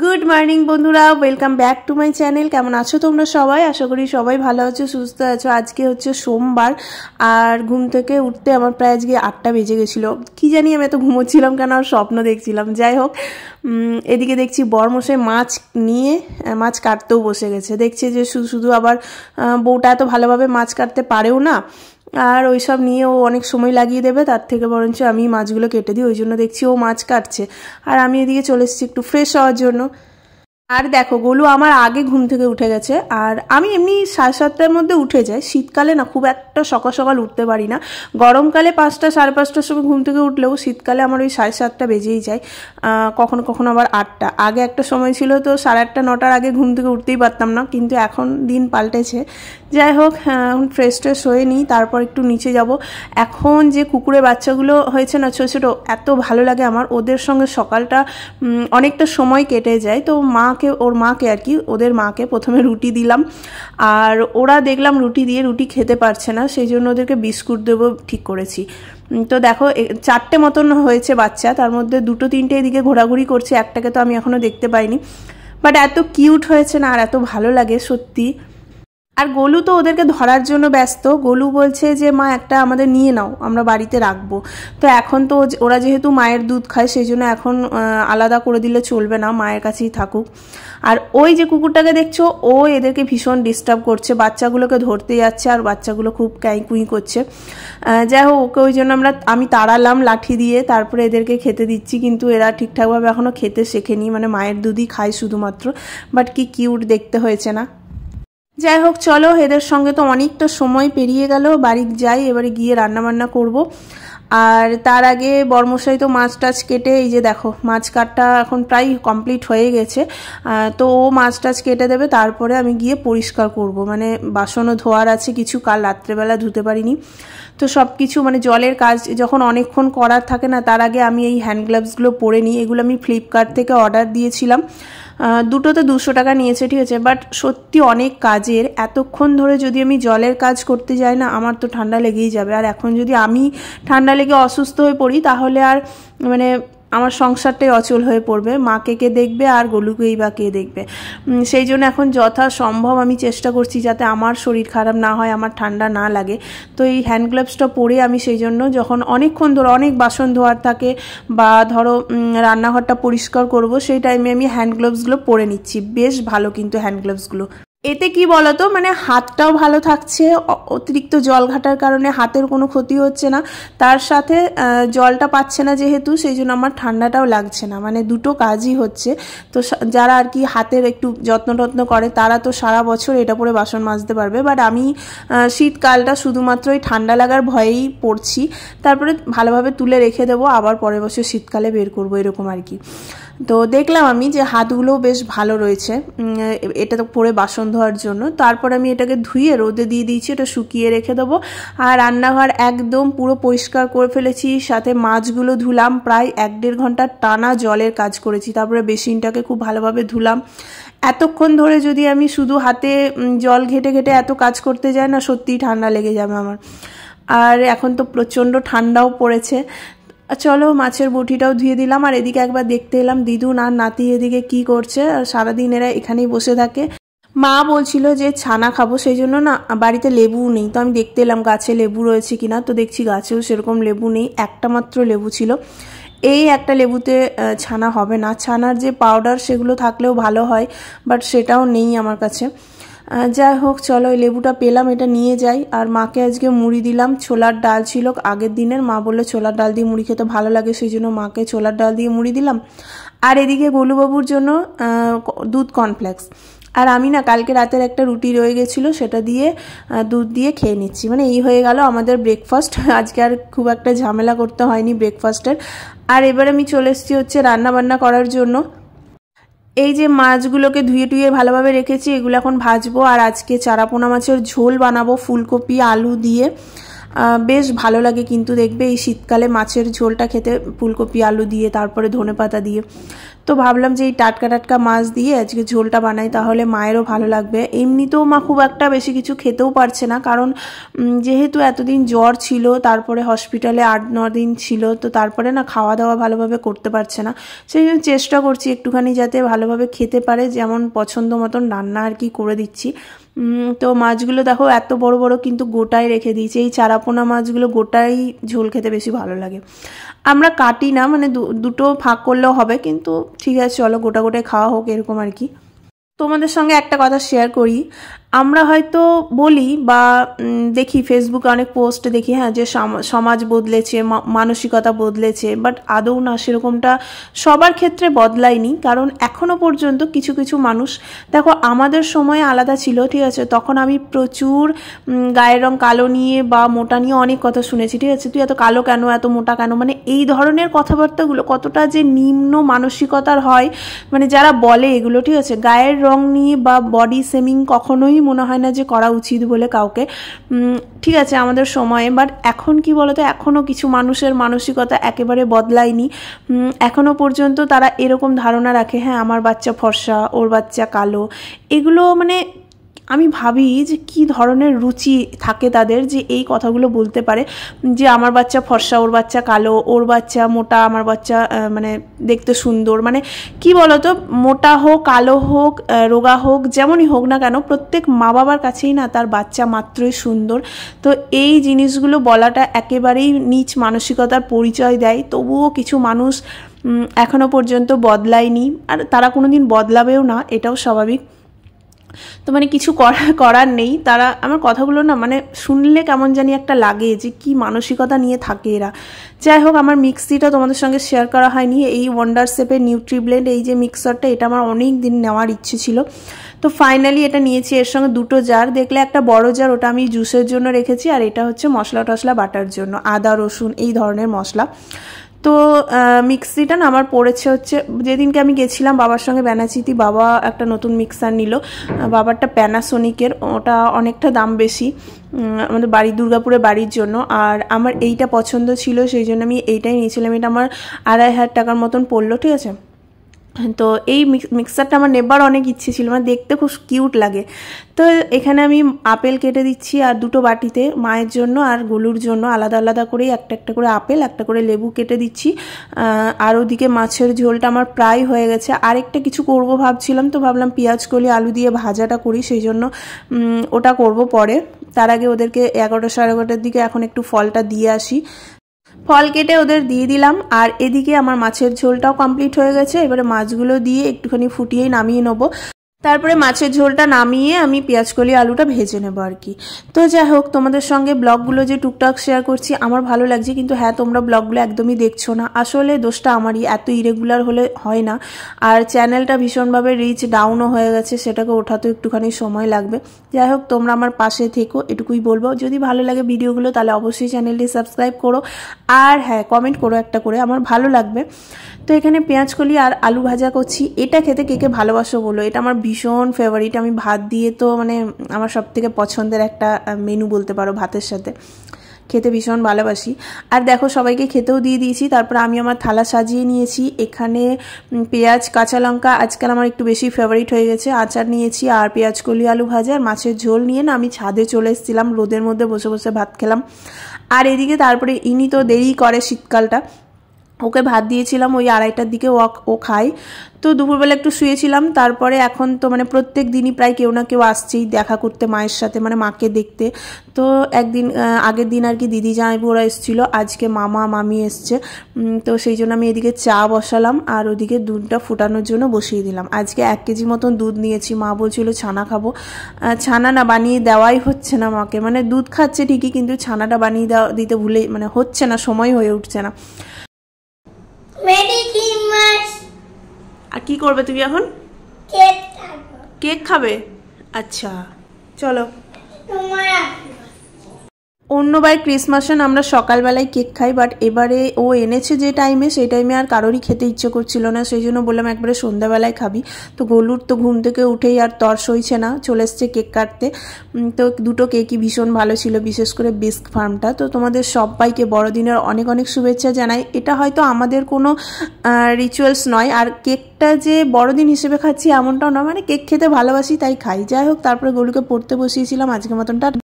Good morning বন্ধুরা welcome back to my channel কেমন আছো তোমরা সবাই আশা করি সবাই ভালো আছো সুস্থ আছো আজকে হচ্ছে সোমবার আর ঘুম থেকে উঠতে আমার প্রায় আজকে আটটা বেজে গেছিলো কি জানি আমি এত ঘুমোচ্ছিলাম কেন আর স্বপ্ন দেখছিলাম যাই হোক এদিকে দেখছি বরমশাই মাছ নিয়ে মাছ কাটতেও বসে গেছে দেখছি যে শুধু শুধু আবার বউটা এত ভালোভাবে মাছ কাটতে পারেও না আর ওই সব নিয়ে ও অনেক সময় লাগিয়ে দেবে তার থেকে বরঞ্চ আমি মাছগুলো কেটে দিই ওই জন্য দেখছি ও মাছ কাটছে আর আমি এদিকে চলে এসেছি একটু ফ্রেশ হওয়ার জন্য আর দেখো গোলু আমার আগে ঘুম থেকে উঠে গেছে আর আমি এমনি সাড়ে সাতটার মধ্যে উঠে যাই শীতকালে না খুব একটা সকাল সকাল উঠতে পারি না গরমকালে পাঁচটা সাড়ে পাঁচটার সময় ঘুম থেকে উঠলেও শীতকালে আমার ওই সাড়ে সাতটা বেজেই যায় কখনো কখনো আবার আটটা আগে একটা সময় ছিল তো সাড়ে আটটা নটার আগে ঘুম থেকে উঠতেই পারতাম না কিন্তু এখন দিন পাল্টেছে যাই হোক হ্যাঁ ফ্রেশ ট্রেশ হয়ে নিই তারপর একটু নিচে যাব এখন যে কুকুরের বাচ্চাগুলো হয়েছে না ছোটো ছোটো এত ভালো লাগে আমার ওদের সঙ্গে সকালটা অনেকটা সময় কেটে যায় তো মাকে ওর মাকে আর কি ওদের মাকে প্রথমে রুটি দিলাম আর ওরা দেখলাম রুটি দিয়ে রুটি খেতে পারছে না সেই জন্য ওদেরকে বিস্কুট দেবো ঠিক করেছি তো দেখো চারটে মতন হয়েছে বাচ্চা তার মধ্যে দুটো তিনটে এদিকে ঘোরাঘুরি করছে একটাকে তো আমি এখনও দেখতে পাইনি বাট এত কিউট হয়েছে না আর এত ভালো লাগে সত্যি আর গোলু তো ওদেরকে ধরার জন্য ব্যস্ত গোলু বলছে যে মা একটা আমাদের নিয়ে নাও আমরা বাড়িতে রাখবো তো এখন তো ওরা যেহেতু মায়ের দুধ খায় সেই জন্য এখন আলাদা করে দিলে চলবে না মায়ের কাছেই থাকুক আর ওই যে কুকুরটাকে দেখছো ও এদেরকে ভীষণ ডিস্টার্ব করছে বাচ্চাগুলোকে ধরতে যাচ্ছে আর বাচ্চাগুলো খুব কুঁই করছে যাই হোক ওকে ওই জন্য আমরা আমি তাড়ালাম লাঠি দিয়ে তারপরে এদেরকে খেতে দিচ্ছি কিন্তু এরা ঠিকঠাকভাবে এখনও খেতে শেখেনি মানে মায়ের দুধই খায় শুধুমাত্র বাট কি কিউট দেখতে হয়েছে না যাই হোক চলো এদের সঙ্গে তো অনেকটা সময় পেরিয়ে গেল বাড়ি যাই এবারে গিয়ে রান্নাবান্না করব। আর তার আগে বর্মশাই তো মাছ টাছ কেটে এই যে দেখো মাছ কাটটা এখন প্রায় কমপ্লিট হয়ে গেছে তো ও মাছ টাছ কেটে দেবে তারপরে আমি গিয়ে পরিষ্কার করব। মানে বাসনও ধোয়ার আছে কিছু কাল রাত্রেবেলা ধুতে পারিনি তো সব কিছু মানে জলের কাজ যখন অনেকক্ষণ করার থাকে না তার আগে আমি এই হ্যান্ড গ্লাভসগুলো পরে নিই এগুলো আমি ফ্লিপকার্ট থেকে অর্ডার দিয়েছিলাম দুটোতে দুশো টাকা নিয়েছে ঠিক আছে বাট সত্যি অনেক কাজের এতক্ষণ ধরে যদি আমি জলের কাজ করতে যাই না আমার তো ঠান্ডা লেগেই যাবে আর এখন যদি আমি ঠান্ডা লেগে অসুস্থ হয়ে পড়ি তাহলে আর মানে আমার সংসারটাই অচল হয়ে পড়বে মাকে কে দেখবে আর গলুকেই বা কে দেখবে সেই জন্য এখন যথাসম্ভব আমি চেষ্টা করছি যাতে আমার শরীর খারাপ না হয় আমার ঠান্ডা না লাগে তো এই হ্যান্ড গ্লাভসটা পরে আমি সেই জন্য যখন অনেকক্ষণ ধরে অনেক বাসন ধোয়ার থাকে বা ধরো রান্নাঘরটা পরিষ্কার করব সেই টাইমে আমি হ্যান্ড গ্লাভসগুলো পরে নিচ্ছি বেশ ভালো কিন্তু হ্যান্ড গ্লাভসগুলো এতে কি বলতো মানে হাতটাও ভালো থাকছে অতিরিক্ত জল ঘাটার কারণে হাতের কোনো ক্ষতি হচ্ছে না তার সাথে জলটা পাচ্ছে না যেহেতু সেই জন্য আমার ঠান্ডাটাও লাগছে না মানে দুটো কাজই হচ্ছে তো যারা আর কি হাতের একটু যত্ন টত্ন করে তারা তো সারা বছর এটা পরে বাসন মাজতে পারবে বাট আমি শীতকালটা শুধুমাত্র ওই ঠান্ডা লাগার ভয়েই পড়ছি তারপরে ভালোভাবে তুলে রেখে দেবো আবার পরের বছর শীতকালে বের করবো এরকম আর কি তো দেখলাম আমি যে হাতগুলো বেশ ভালো রয়েছে এটা তো পরে বাসন ধোয়ার জন্য তারপর আমি এটাকে ধুয়ে রোদে দিয়ে দিয়েছি এটা শুকিয়ে রেখে দেবো আর রান্নাঘর একদম পুরো পরিষ্কার করে ফেলেছি সাথে মাছগুলো ধুলাম প্রায় এক দেড় ঘন্টা টানা জলের কাজ করেছি তারপরে বেসিনটাকে খুব ভালোভাবে ধুলাম এতক্ষণ ধরে যদি আমি শুধু হাতে জল ঘেটে ঘেটে এত কাজ করতে যাই না সত্যিই ঠান্ডা লেগে যাবে আমার আর এখন তো প্রচণ্ড ঠান্ডাও পড়েছে চলো মাছের বটিটাও ধুয়ে দিলাম আর এদিকে একবার দেখতে এলাম দিদুন আর নাতি এদিকে কি করছে আর সারাদিন এরা এখানেই বসে থাকে মা বলছিল যে ছানা খাবো সেই জন্য না বাড়িতে লেবু নেই তো আমি দেখতে এলাম গাছে লেবু রয়েছে কিনা তো দেখছি গাছেও সেরকম লেবু নেই একটা মাত্র লেবু ছিল এই একটা লেবুতে ছানা হবে না ছানার যে পাউডার সেগুলো থাকলেও ভালো হয় বাট সেটাও নেই আমার কাছে যাই হোক চলো ওই লেবুটা পেলাম এটা নিয়ে যাই আর মাকে আজকে মুড়ি দিলাম ছোলার ডাল ছিল আগের দিনের মা বললো ছোলার ডাল দিয়ে মুড়ি খেতে ভালো লাগে সেই জন্য মাকে ছোলার ডাল দিয়ে মুড়ি দিলাম আর এদিকে গোলুবাবুর জন্য দুধ কর্নফ্লেক্স আর আমি না কালকে রাতের একটা রুটি রয়ে গেছিলো সেটা দিয়ে দুধ দিয়ে খেয়ে নিচ্ছি মানে এই হয়ে গেল আমাদের ব্রেকফাস্ট আজকে আর খুব একটা ঝামেলা করতে হয়নি ব্রেকফাস্টের আর এবার আমি চলে এসেছি হচ্ছে রান্না বান্না করার জন্য এই যে মাছগুলোকে ধুয়ে টুয়ে ভালোভাবে রেখেছি এগুলো এখন ভাজবো আর আজকে চারাপোনা মাছের ঝোল বানাবো ফুলকপি আলু দিয়ে বেশ ভালো লাগে কিন্তু দেখবে এই শীতকালে মাছের ঝোলটা খেতে ফুলকপি আলু দিয়ে তারপরে ধনে পাতা দিয়ে তো ভাবলাম যে এই টাটকা টাটকা মাছ দিয়ে আজকে ঝোলটা বানাই তাহলে মায়েরও ভালো লাগবে এমনিতেও মা খুব একটা বেশি কিছু খেতেও পারছে না কারণ যেহেতু এতদিন জ্বর ছিল তারপরে হসপিটালে আট ন দিন ছিল তো তারপরে না খাওয়া দাওয়া ভালোভাবে করতে পারছে না সেই জন্য চেষ্টা করছি একটুখানি যাতে ভালোভাবে খেতে পারে যেমন পছন্দ মতন রান্না আর কি করে দিচ্ছি তো মাছগুলো দেখো এত বড় বড় কিন্তু গোটায় রেখে দিয়েছি এই চারাপোনা মাছগুলো গোটাই ঝোল খেতে বেশি ভালো লাগে আমরা কাটি না মানে দুটো ফাঁক করলেও হবে কিন্তু ঠিক আছে চলো গোটা গোটায় খাওয়া হোক এরকম আর কি তোমাদের সঙ্গে একটা কথা শেয়ার করি আমরা হয়তো বলি বা দেখি ফেসবুকে অনেক পোস্ট দেখি হ্যাঁ যে সমাজ বদলেছে মানসিকতা বদলেছে বাট আদৌ না সেরকমটা সবার ক্ষেত্রে বদলায়নি কারণ এখনও পর্যন্ত কিছু কিছু মানুষ দেখো আমাদের সময় আলাদা ছিল ঠিক আছে তখন আমি প্রচুর গায়ের রং কালো নিয়ে বা মোটা নিয়ে অনেক কথা শুনেছি ঠিক আছে তুই এত কালো কেন এত মোটা কেন মানে এই ধরনের কথাবার্তাগুলো কতটা যে নিম্ন মানসিকতার হয় মানে যারা বলে এগুলো ঠিক আছে গায়ের রং নিয়ে বা বডি সেমিং কখনোই কখনোই মনে হয় না যে করা উচিত বলে কাউকে ঠিক আছে আমাদের সময়ে বাট এখন কি বলতো এখনও কিছু মানুষের মানসিকতা একেবারে বদলায়নি এখনও পর্যন্ত তারা এরকম ধারণা রাখে হ্যাঁ আমার বাচ্চা ফর্সা ওর বাচ্চা কালো এগুলো মানে আমি ভাবি যে কি ধরনের রুচি থাকে তাদের যে এই কথাগুলো বলতে পারে যে আমার বাচ্চা ফর্সা ওর বাচ্চা কালো ওর বাচ্চা মোটা আমার বাচ্চা মানে দেখতে সুন্দর মানে কি বলতো মোটা হোক কালো হোক রোগা হোক যেমনই হোক না কেন প্রত্যেক মা বাবার কাছেই না তার বাচ্চা মাত্রই সুন্দর তো এই জিনিসগুলো বলাটা একেবারেই নিচ মানসিকতার পরিচয় দেয় তবুও কিছু মানুষ এখনও পর্যন্ত বদলায়নি আর তারা কোনো দিন বদলাবেও না এটাও স্বাভাবিক তো মানে কিছু করা করার নেই তারা আমার কথাগুলো না মানে শুনলে কেমন জানি একটা লাগে যে কি মানসিকতা নিয়ে থাকে এরা যাই হোক আমার মিক্সিটা তোমাদের সঙ্গে শেয়ার করা হয়নি এই ওয়ান্ডার শেপের নিউট্রিব্লেন্ড এই যে মিক্সারটা এটা আমার অনেক দিন নেওয়ার ইচ্ছে ছিল তো ফাইনালি এটা নিয়েছি এর সঙ্গে দুটো জার দেখলে একটা বড় জার ওটা আমি জুসের জন্য রেখেছি আর এটা হচ্ছে মশলা টশলা বাটার জন্য আদা রসুন এই ধরনের মশলা তো মিক্সিটা না আমার পড়েছে হচ্ছে যেদিনকে আমি গেছিলাম বাবার সঙ্গে ব্যানাচিতি বাবা একটা নতুন মিক্সার নিল বাবারটা প্যানাসোনিকের ওটা অনেকটা দাম বেশি আমাদের বাড়ি দুর্গাপুরে বাড়ির জন্য আর আমার এইটা পছন্দ ছিল সেই জন্য আমি এইটাই নিয়েছিলাম এটা আমার আড়াই হাজার টাকার মতন পড়লো ঠিক আছে তো এই মিক্সারটা আমার নেবার অনেক ইচ্ছে ছিল মানে দেখতে খুব কিউট লাগে তো এখানে আমি আপেল কেটে দিচ্ছি আর দুটো বাটিতে মায়ের জন্য আর গোলুর জন্য আলাদা আলাদা করেই একটা একটা করে আপেল একটা করে লেবু কেটে দিচ্ছি আর ওদিকে মাছের ঝোলটা আমার প্রায় হয়ে গেছে আরেকটা কিছু করব ভাবছিলাম তো ভাবলাম পেঁয়াজ কলি আলু দিয়ে ভাজাটা করি সেই জন্য ওটা করব পরে তার আগে ওদেরকে এগারোটা সাড়ে এগারোটার দিকে এখন একটু ফলটা দিয়ে আসি ফল কেটে ওদের দিয়ে দিলাম আর এদিকে আমার মাছের ঝোলটাও কমপ্লিট হয়ে গেছে এবারে মাছগুলো দিয়ে একটুখানি ফুটিয়েই নামিয়ে নেবো তারপরে মাছের ঝোলটা নামিয়ে আমি পেঁয়াজকলি আলুটা ভেজে নেবো আর কি তো যাই হোক তোমাদের সঙ্গে ব্লগগুলো যে টুকটাক শেয়ার করছি আমার ভালো লাগছে কিন্তু হ্যাঁ তোমরা ব্লগগুলো একদমই দেখছো না আসলে দোষটা আমারই এত ইরেগুলার হলে হয় না আর চ্যানেলটা ভীষণভাবে রিচ ডাউনও হয়ে গেছে সেটাকে ওঠাতেও একটুখানি সময় লাগবে যাই হোক তোমরা আমার পাশে থেকো এটুকুই বলবো যদি ভালো লাগে ভিডিওগুলো তাহলে অবশ্যই চ্যানেলটি সাবস্ক্রাইব করো আর হ্যাঁ কমেন্ট করো একটা করে আমার ভালো লাগবে তো এখানে পেঁয়াজ কলি আর আলু ভাজা করছি এটা খেতে কে কে ভালোবাসো বলো এটা আমার ভীষণ ফেভারিট আমি ভাত দিয়ে তো মানে আমার সবথেকে পছন্দের একটা মেনু বলতে পারো ভাতের সাথে খেতে ভীষণ ভালোবাসি আর দেখো সবাইকে খেতেও দিয়ে দিয়েছি তারপর আমি আমার থালা সাজিয়ে নিয়েছি এখানে পেঁয়াজ কাঁচা লঙ্কা আজকাল আমার একটু বেশি ফেভারিট হয়ে গেছে আচার নিয়েছি আর পেঁয়াজ কলি আলু ভাজা আর মাছের ঝোল নিয়ে না আমি ছাদে চলে এসেছিলাম রোদের মধ্যে বসে বসে ভাত খেলাম আর এদিকে তারপরে ইনি তো দেরি করে শীতকালটা ওকে ভাত দিয়েছিলাম ওই আড়াইটার দিকে ও ও খায় তো দুপুরবেলা একটু শুয়েছিলাম তারপরে এখন তো মানে প্রত্যেক দিনই প্রায় কেউ না কেউ আসছেই দেখা করতে মায়ের সাথে মানে মাকে দেখতে তো একদিন আগের দিন আর কি দিদি জামাইবু ওরা এসেছিল আজকে মামা মামি এসছে তো সেই জন্য আমি এদিকে চা বসালাম আর ওদিকে দুধটা ফুটানোর জন্য বসিয়ে দিলাম আজকে এক কেজি মতন দুধ নিয়েছি মা বলছিল ছানা খাবো ছানা না বানিয়ে দেওয়াই হচ্ছে না মাকে মানে দুধ খাচ্ছে ঠিকই কিন্তু ছানাটা বানিয়ে দিতে ভুলে মানে হচ্ছে না সময় হয়ে উঠছে না আর কি করবে তুমি এখন কেক খাবে কেক খাবে আচ্ছা চলো তোমার অন্যবার ক্রিসমাসে আমরা সকালবেলায় কেক খাই বাট এবারে ও এনেছে যে টাইমে সেই টাইমে আর কারোরই খেতে ইচ্ছে করছিল না সেই জন্য বললাম একবারে সন্ধ্যাবেলায় খাবি তো গোলুর তো ঘুম থেকে উঠেই আর তর সইছে না চলে এসছে কেক কাটতে তো দুটো কেকই ভীষণ ভালো ছিল বিশেষ করে বিস্ক ফার্মটা তো তোমাদের সবাইকে বড়দিনের অনেক অনেক শুভেচ্ছা জানাই এটা হয়তো আমাদের কোনো রিচুয়ালস নয় আর কেকটা যে বড়দিন হিসেবে খাচ্ছি এমনটাও নয় মানে কেক খেতে ভালোবাসি তাই খাই যাই হোক তারপরে গলুকে পড়তে বসিয়েছিলাম আজকে মতনটা